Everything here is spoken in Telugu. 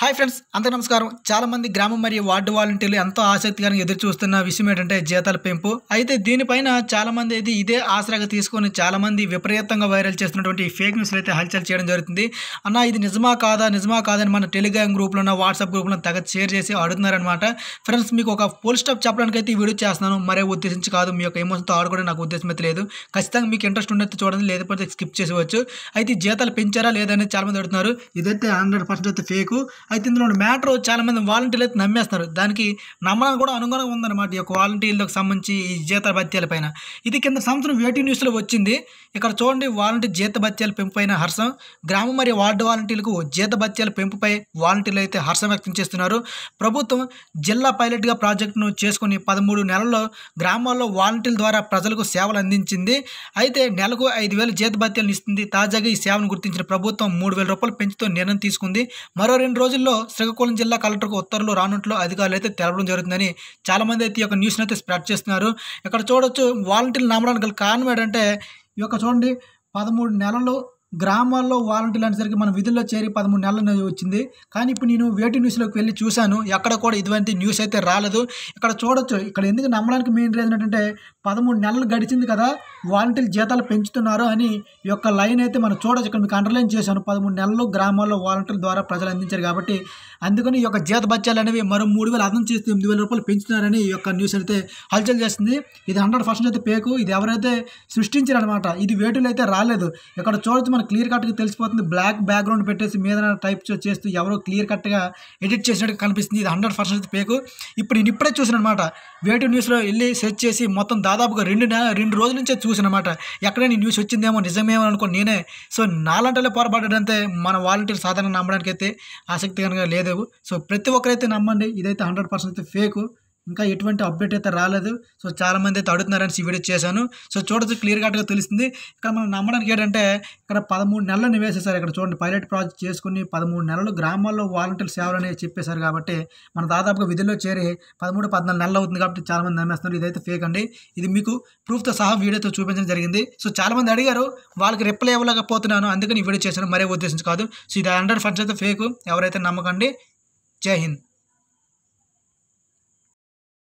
హాయ్ ఫ్రెండ్స్ అంత నమస్కారం చాలామంది గ్రామం మరియు వార్డు వాలంటీర్లు ఎంతో ఆసక్తిగా ఎదురు చూస్తున్న విషయం ఏంటంటే జీతాల పెంపు అయితే దీనిపైన చాలామంది అయితే ఇదే ఆసరాగా తీసుకొని చాలామంది విపరీతంగా వైరల్ చేస్తున్నటువంటి ఫేక్ న్యూస్లు అయితే హల్చల్ చేయడం జరుగుతుంది అన్న ఇది నిజమా కాదా నిజమా కాదని మన టెలిగ్రామ్ గ్రూప్లో ఉన్న వాట్సాప్ గ్రూప్లో తగ్గ షేర్ చేసి అడుగుతున్నారనమాట ఫ్రెండ్స్ మీకు ఒక ఫుల్ స్టాప్ చెప్పడానికి అయితే వీడియో చేస్తున్నాను మరే ఉద్దేశించి కాదు మీ యొక్క ఎమోషన్తో ఆడుకోవడం నాకు ఉద్దేశం అయితే లేదు ఖచ్చితంగా మీకు ఇంట్రెస్ట్ ఉండేది చూడండి లేకపోతే స్కిప్ చేసేవచ్చు అయితే జీతాలు పెంచారా లేదని చాలామంది అడుగుతున్నారు ఇదైతే హండ్రెడ్ పర్సెంట్ అయితే ఫేకు అయితే ఇందులో మ్యాటర్ చాలామంది వాలంటీర్లు అయితే నమ్మేస్తారు దానికి నమ్మడం కూడా అనుగుణంగా ఉందన్నమాట ఈ యొక్క వాలంటీర్లకు సంబంధించి ఈ జీత భత్యాల పైన ఇది కింద సంవత్సరం వేటి న్యూస్లో వచ్చింది ఇక్కడ చూడండి వాలంటీర్ జీత పెంపు పెంపుపైన హర్షం గ్రామం మరియు వార్డు వాలంటీర్లకు జీత భత్యాల పెంపుపై వాలంటీర్లు అయితే హర్షం వ్యక్తం చేస్తున్నారు ప్రభుత్వం జిల్లా పైలట్గా ప్రాజెక్టును చేసుకుని పదమూడు నెలల్లో గ్రామాల్లో వాలంటీర్ల ద్వారా ప్రజలకు సేవలు అందించింది అయితే నెలకు ఐదు వేల జీత భత్యాలను ఇస్తుంది తాజాగా ఈ సేవను గుర్తించిన ప్రభుత్వం మూడు వేల రూపాయలు పెంచుతూ నిర్ణయం తీసుకుంది మరో రెండు రోజులు రోజుల్లో శ్రీకాకుళం జిల్లా కలెక్టర్కు ఉత్తర్వులు రానున్నట్లు అధికారులు అయితే తెలపడం జరుగుతుందని చాలామంది అయితే ఈ యొక్క న్యూస్ని అయితే స్ప్రెడ్ చేస్తున్నారు ఇక్కడ చూడొచ్చు వాలంటీర్లు నమ్మడానికి గల కారణం ఏంటంటే ఈ యొక్క చూడండి పదమూడు నెలలు గ్రామాల్లో వాలంటీర్లు అనేసరికి మన విధుల్లో చేరి పదమూడు నెలలు వచ్చింది కానీ ఇప్పుడు నేను వేటి న్యూస్లోకి వెళ్ళి చూశాను ఎక్కడ కూడా ఇటువంటి న్యూస్ అయితే రాలేదు ఇక్కడ చూడొచ్చు ఇక్కడ ఎందుకు నమ్మడానికి మెయిన్ రీజన్ ఏంటంటే పదమూడు నెలలు గడిచింది కదా వాలంటీర్లు జీతాలు పెంచుతున్నారు అని ఈ యొక్క లైన్ అయితే మనం చూడొచ్చు ఇక్కడ మీకు అండర్లైన్ చేశాను పదమూడు నెలలు గ్రామాల్లో వాలంటీర్ల ద్వారా ప్రజలు అందించారు కాబట్టి అందుకని ఈ యొక్క జీత బత్యాలు అనేవి మరో మూడు వేలు అర్థం చేస్తే ఎనిమిది వేల రూపాయలు పెంచుతున్నారని ఈ యొక్క న్యూస్ అయితే హల్చల్ చేస్తుంది ఇది హండ్రెడ్ పర్సెంట్ అయితే పేకు ఇది ఎవరైతే సృష్టించారనమాట ఇది వేటులు అయితే రాలేదు ఇక్కడ చూడొచ్చు మనకు క్లియర్ కట్గా తెలిసిపోతుంది బ్లాక్ బ్యాక్గ్రౌండ్ పెట్టేసి మీద టైప్ చేస్తూ ఎవరో క్లియర్ కట్గా ఎడిట్ చేసినట్టు కనిపిస్తుంది ఇది హండ్రెడ్ పర్సెంట్ పేకు ఇప్పుడు నేను ఇప్పుడే చూసాను అనమాట వేటు న్యూస్లో వెళ్ళి సెర్చ్ చేసి మొత్తం దాదాపుగా రెండు రెండు రోజుల నుంచే చూసాను అనమాట ఎక్కడైనా న్యూస్ వచ్చిందేమో నిజమేమో అనుకో నేనే సో నాలంటలే పొరపాడంతే మన వాలంటీర్ సాధారణ నమ్మడానికి అయితే ఆసక్తికరంగా లేదు సో ప్రతి ఒక్కరైతే నమ్మండి ఇదైతే హండ్రెడ్ పర్సెంట్ ఫేకు ఇంకా ఎటువంటి అప్డేట్ అయితే రాలేదు సో చాలామంది అయితే అడుగుతున్నారని వీడియో చేశాను సో చూడొచ్చు క్లియర్ కట్గా తెలుస్తుంది ఇక్కడ మనం నమ్మడానికి ఏంటంటే ఇక్కడ పదమూడు నెలలు నివేసేసారు ఇక్కడ చూడండి పైలట్ ప్రాజెక్ట్ చేసుకుని పదమూడు నెలలు గ్రామాల్లో వాలంటీర్ సేవలు అనేవి చెప్పేశారు కాబట్టి మన దాదాపుగా విధుల్లో చేరి పదమూడు పద్నాలుగు నెలలు అవుతుంది కాబట్టి చాలామంది నమ్మేస్తున్నారు ఇదైతే ఫేక్ అండి ఇది మీకు ప్రూఫ్తో సహా వీడియోతో చూపించడం జరిగింది సో చాలామంది అడిగారు వాళ్ళకి రిప్లై ఇవ్వలేకపోతున్నాను అందుకని వీడియో చేశాను మరే ఉద్దేశించి కాదు సో ఇది హండ్రెడ్ ఫండ్స్ అయితే ఫేక్ ఎవరైతే నమ్మకండి జై హింద్